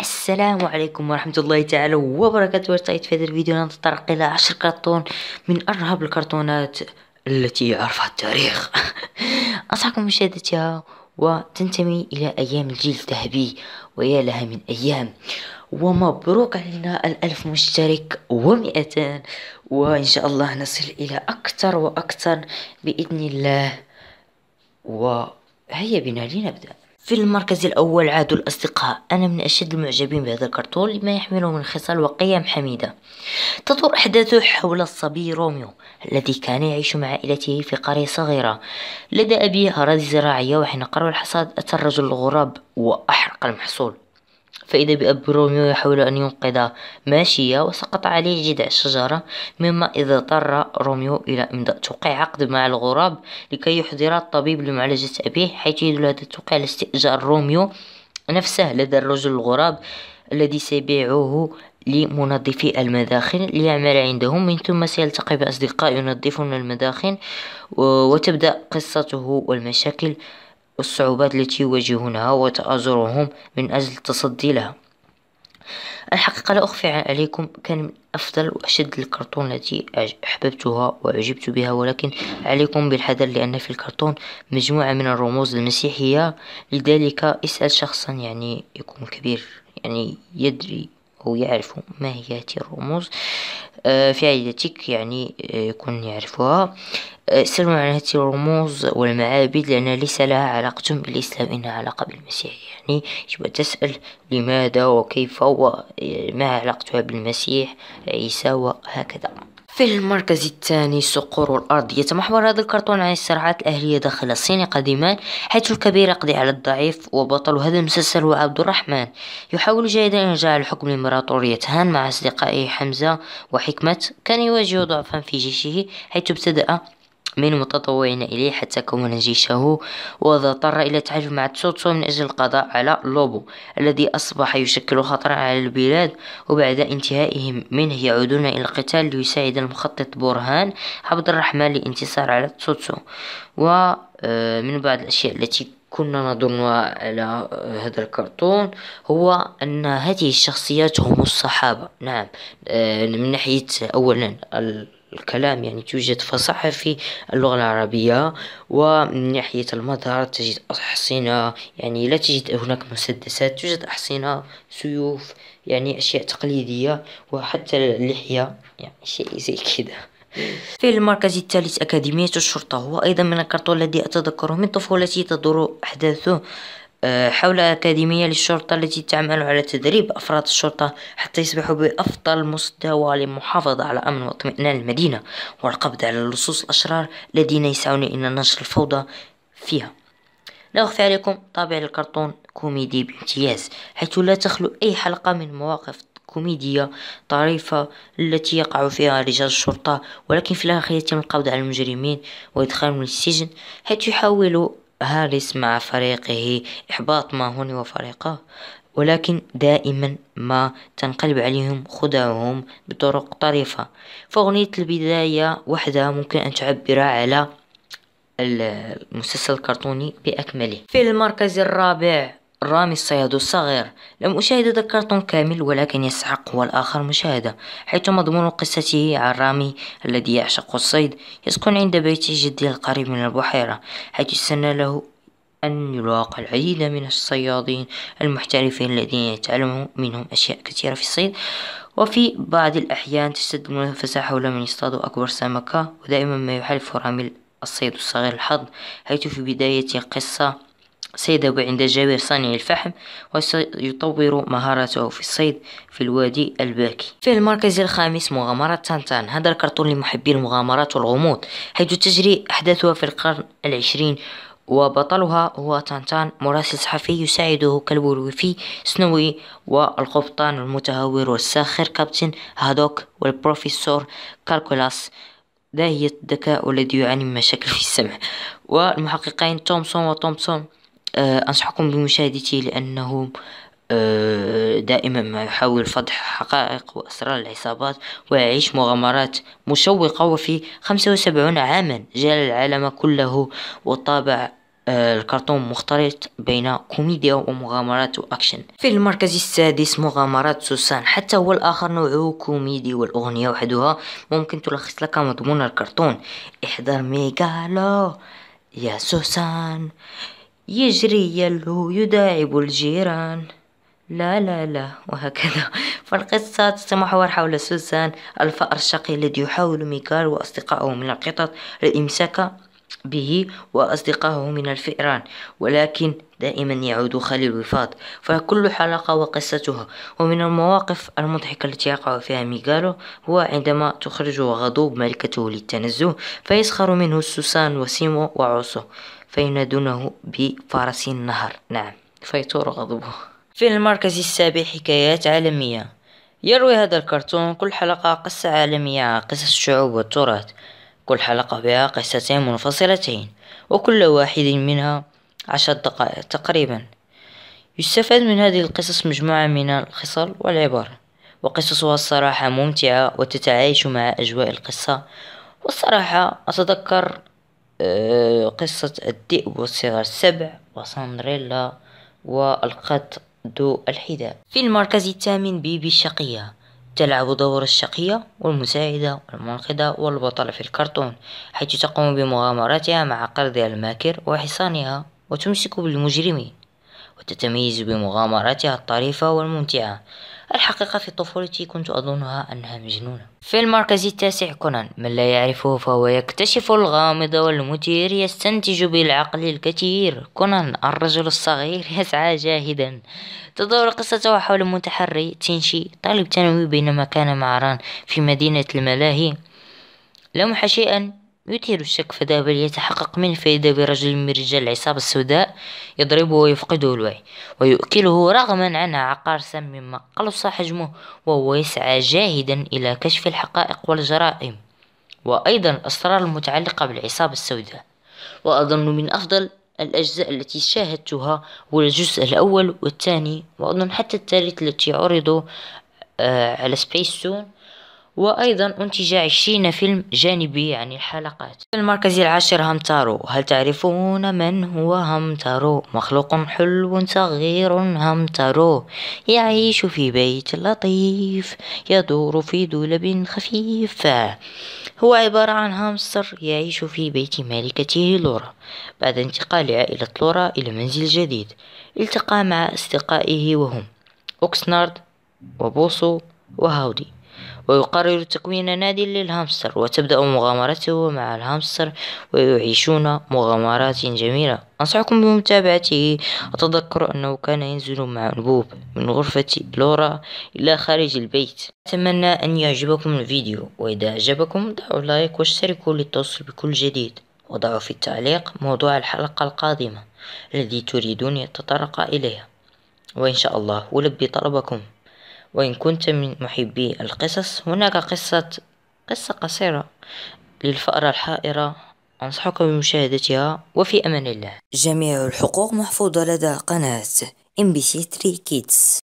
السلام عليكم ورحمة الله تعالى وبركاته ارتأيت في هذا الفيديو نتطرق إلى عشر كرتون من أرهب الكرتونات التي عرفها التاريخ أنصحكم بمشاهدتها وتنتمي إلى أيام الجيل الذهبي ويا لها من أيام ومبروك علينا الألف مشترك ومئتان وإن شاء الله نصل إلى أكثر وأكثر بإذن الله وهيا بنا لنبدأ في المركز الأول عادوا الأصدقاء أنا من أشد المعجبين بهذا الكرتون لما يحمله من خصال وقيم حميدة تدور أحداثه حول الصبي روميو الذي كان يعيش مع عائلته في قرية صغيرة لدى أبيه أراضي زراعية وحين قرر الحصاد أتى الرجل الغراب وأحرق المحصول فإذا بأب روميو يحاول أن ينقذ ماشية وسقط عليه جذع الشجرة مما إذا اضطر روميو إلى إمضاء توقيع عقد مع الغراب لكي يحضر الطبيب لمعالجة أبيه حيث يدل هذا التوقع على استئجار روميو نفسه لدى الرجل الغراب الذي سيبيعه لمنظفي المداخن ليعمل عندهم من ثم سيلتقي بأصدقاء ينظفون المداخن وتبدأ قصته والمشاكل والصعوبات التي يواجهونها وتآزرهم من أجل التصدي لها الحقيقة لا أخفي عليكم كان من أفضل وأشد الكرتون التي أحببتها وأعجبت بها ولكن عليكم بالحذر لأن في الكرتون مجموعة من الرموز المسيحية لذلك اسأل شخصا يعني يكون كبير يعني يدري أو يعرفوا هذه الرموز آه، في عائلتك يعني يكون آه، يعرفوها آه، سلموا عن هذه الرموز والمعابد لأنها ليس لها علاقة بالإسلام إنها علاقة بالمسيح يعني يجب تسأل لماذا وكيف وما علاقتها بالمسيح عيسى وهكذا في المركز الثاني صقور الأرض يتمحور هذا الكرتون عن الصراعات الأهلية داخل الصين قديما حيث الكبير يقضي على الضعيف وبطل هذا المسلسل هو عبد الرحمن يحاول جيدا إرجاع الحكم لإمبراطورية هان مع أصدقائه حمزة وحكمة كان يواجه ضعفا في جيشه حيث ابتدأ من متطوعين إليه حتى كون جيشه اضطر إلى التحالف مع تسوتسو من أجل القضاء على لوبو الذي أصبح يشكل خطرا على البلاد وبعد انتهائهم منه يعودون إلى القتال ليساعد المخطط برهان عبد الرحمن للانتصار على تسوتسو ومن آه، بعض الأشياء التي كنا نظنها على هذا الكرتون هو أن هذه الشخصيات هم الصحابة نعم آه، من ناحية أولا الكلام يعني توجد فصاحة في اللغة العربية ومن ناحية المظهر تجد أحصنة يعني لا تجد هناك مسدسات توجد أحصنة سيوف يعني أشياء تقليدية وحتى اللحية يعني شيء زي كده في المركز الثالث أكاديمية الشرطة هو أيضا من الكرتون الذي أتذكره من طفولتي تدور أحداثه حول أكاديمية للشرطة التي تعمل على تدريب أفراد الشرطة حتى يصبحوا بأفضل مستوى للمحافظة على أمن واطمئنان المدينة والقبض على اللصوص الأشرار الذين يسعون إلى نشر الفوضى فيها لا أخفي عليكم طابع الكرتون كوميدي بامتياز حيث لا تخلو أي حلقة من مواقف كوميدية طريفة التي يقع فيها رجال الشرطة ولكن في الأخير يتم القبض على المجرمين وإدخالهم للسجن حيث يحاولوا هاريس مع فريقه إحباط ما هوني وفريقه ولكن دائما ما تنقلب عليهم خدعهم بطرق طريفة فأغنية البداية وحدها ممكن أن تعبر على المسلسل الكرتوني بأكمله في المركز الرابع رامي الصياد الصغير لم أشاهد ذكرت كامل ولكن يستحق هو الآخر مشاهدة حيث مضمون قصته عن رامي الذي يعشق الصيد يسكن عند بيت جده القريب من البحيرة حيث استنى له أن يلاقى العديد من الصيادين المحترفين الذين يتعلم منهم أشياء كثيرة في الصيد وفي بعض الأحيان تشتد المنافسة حول من يصطاد أكبر سمكة ودائما ما يحالف رامي الصيد الصغير الحظ حيث في بداية قصة صيده عند جابر صانع الفحم وسيطور مهارته في الصيد في الوادي الباكي في المركز الخامس مغامرة تانتان هذا الكرتون لمحبي المغامرات والغموض حيث تجري أحداثها في القرن العشرين وبطلها هو تانتان مراسل صحفي يساعده كلب الوفي سنوي والقبطان المتهور والساخر كابتن هادوك والبروفيسور كالكولاس داهية الذكاء الذي يعاني من مشاكل في السمع والمحققين تومسون وتومسون آه، أنصحكم بمشاهدتي لأنه آه، دائما ما يحاول فضح حقائق وأسرار العصابات ويعيش مغامرات مشوقة وفي 75 عاما جال العالم كله وطابع آه، الكرتون مختلط بين كوميديا ومغامرات وأكشن في المركز السادس مغامرات سوسان حتى هو الآخر نوعه كوميدي والأغنية وحدها ممكن تلخص لك مضمون الكرتون احضر ميغالو يا سوسان يجري يلهو يداعب الجيران لا لا لا وهكذا فالقصة تتمحور حول سوزان الفأر الشقي الذي يحاول ميكال وأصدقائه من القطط الإمساك به وأصدقائه من الفئران ولكن دائما يعود خالي الوفاض فكل حلقة وقصتها ومن المواقف المضحكة التي يقع فيها ميغالو هو عندما تخرج غضوب ملكته للتنزه فيسخر منه سوسان وسيمو وعوسو فينادونه بفرس النهر نعم فيثور غضبه في المركز السابع حكايات عالمية يروي هذا الكرتون كل حلقة قصة عالمية عن قصص الشعوب والتراث كل حلقة بها قصتين منفصلتين وكل واحد منها عشر دقائق تقريبا يستفاد من هذه القصص مجموعة من الخصال والعبر وقصصها الصراحة ممتعة وتتعايش مع أجواء القصة والصراحة أتذكر آه، قصة الذئب والصغار السبع وسندريلا والقط ذو الحذاء في المركز الثامن بيبي الشقية تلعب دور الشقية والمساعدة والمنقذة والبطلة في الكرتون حيث تقوم بمغامراتها مع قرضها الماكر وحصانها وتمسك بالمجرم وتتميز بمغامراتها الطريفة والممتعة الحقيقة في طفولتي كنت أظنها أنها مجنونة في المركز التاسع كونان من لا يعرفه فهو يكتشف الغامض والمثير يستنتج بالعقل الكثير كونان الرجل الصغير يسعى جاهدا تدور قصته حول متحري تنشي طالب ثانوي بينما كان معران في مدينة الملاهي لمح شيئا يثير الشك في بل يتحقق من فإذا برجل من رجال العصابة السوداء يضربه ويفقده الوعي ويؤكله رغما عن عقار سم مما قلص حجمه وهو يسعى جاهدا إلى كشف الحقائق والجرائم وأيضا الأسرار المتعلقة بالعصابة السوداء وأظن من أفضل الأجزاء التي شاهدتها هو الجزء الأول والثاني وأظن حتى الثالث التي عرضوا آه، على سبيس سون وأيضا أنتج عشرين فيلم جانبي يعني الحلقات المركز العاشر همتارو هل تعرفون من هو همتارو مخلوق حلو صغير همتارو يعيش في بيت لطيف يدور في دولب خفيف هو عبارة عن هامستر يعيش في بيت مالكته لورا بعد انتقال عائلة لورا إلى منزل جديد التقى مع أصدقائه وهم أوكسنارد وبوسو وهاودي ويقرر تكوين نادي للهامستر وتبدأ مغامرته مع الهامستر ويعيشون مغامرات جميلة أنصحكم بمتابعته أتذكر أنه كان ينزل مع أنبوب من غرفة لورا إلى خارج البيت أتمنى أن يعجبكم الفيديو وإذا أعجبكم دعوا لايك واشتركوا للتوصل بكل جديد وضعوا في التعليق موضوع الحلقة القادمة الذي تريدون أن أتطرق وإن شاء الله ألبي طلبكم وإن كنت من محبي القصص هناك قصة قصة قصيرة للفأرة الحائرة أنصحك بمشاهدتها وفي أمان الله جميع الحقوق محفوظة لدى قناة MBC 3 Kids